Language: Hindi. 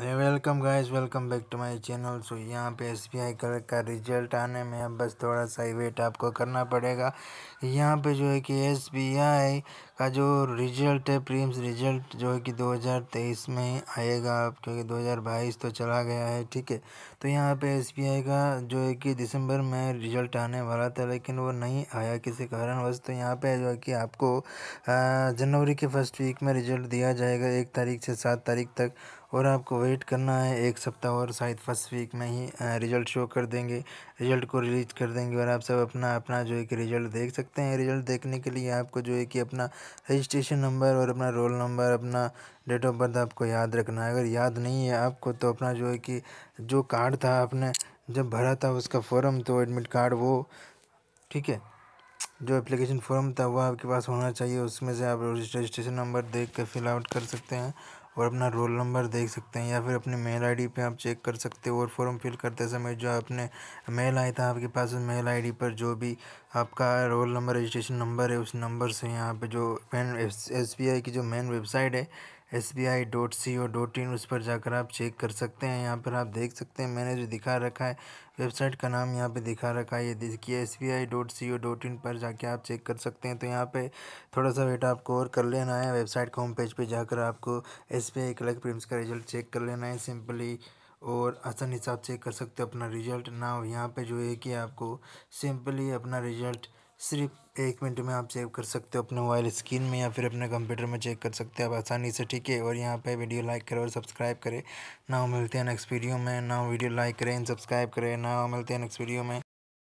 welcome guys welcome back to my channel so यहाँ पे एस बी आई का रिजल्ट आने में अब बस थोड़ा सा ही वेट आपको करना पड़ेगा यहाँ पे जो है कि एस बी आई का जो रिजल्ट है प्रीम्स रिजल्ट जो है कि 2023 में आएगा अब क्योंकि 2022 तो चला गया है ठीक है तो यहाँ पे एस बी आई का जो है कि दिसंबर में रिजल्ट आने वाला था लेकिन वो नहीं आया किसी कारणवश तो यहाँ पर जो है कि आपको जनवरी के फर्स्ट वीक में रिजल्ट दिया जाएगा एक तारीख से सात तारीख तक और आपको वेट करना है एक सप्ताह और शायद फर्स्ट वीक में ही रिज़ल्ट शो कर देंगे रिज़ल्ट को रिलीज कर देंगे और आप सब अपना अपना जो है कि रिज़ल्ट देख सकते हैं रिज़ल्ट देखने के लिए आपको जो है कि अपना रजिस्ट्रेशन नंबर और अपना रोल नंबर अपना डेट ऑफ बर्थ आपको याद रखना है अगर याद नहीं है आपको तो अपना जो है कि जो कार्ड था आपने जब भरा था उसका फॉर्म तो एडमिट कार्ड वो ठीक है जो एप्लीकेशन फॉर्म था वो आपके पास होना चाहिए उसमें से आप रजिस्ट्रेशन नंबर देख कर फिल आउट कर सकते हैं और अपना रोल नंबर देख सकते हैं या फिर अपने मेल आईडी पे आप चेक कर सकते हो और फॉर्म फिल करते समय जो आपने मेल आया था आपके पास उस मेल आईडी पर जो भी आपका रोल नंबर रजिस्ट्रेशन नंबर है उस नंबर से यहाँ पे जो मेन एस की जो मेन वेबसाइट है S B I dot C O dot in उस पर जाकर आप चेक कर सकते हैं यहाँ पर आप देख सकते हैं मैंने जो दिखा रखा है वेबसाइट का नाम यहाँ पे दिखा रखा है ये देखिए S B I dot C O dot in पर जाके आप चेक कर सकते हैं तो यहाँ पे थोड़ा सा वेट आपको और कर लेना है वेबसाइट का होम पेज पर पे जाकर आपको S B I clerk prelims का रिजल्ट चेक कर लेना है सिंपली और आसानी से चेक कर सकते हो अपना रिजल्ट ना यहाँ पर जो है कि आपको सिंपली अपना रिजल्ट सिर्फ एक मिनट में आप सेव कर सकते हो अपने मोबाइल स्क्रीन में या फिर अपने कंप्यूटर में चेक कर सकते हो आप आसानी से ठीक है और यहाँ पे वीडियो लाइक करें और सब्सक्राइब करें ना मिलते हैं नेक्स्ट वीडियो में ना वीडियो लाइक करें सब्सक्राइब करें ना मिलते हैं नेक्स्ट वीडियो में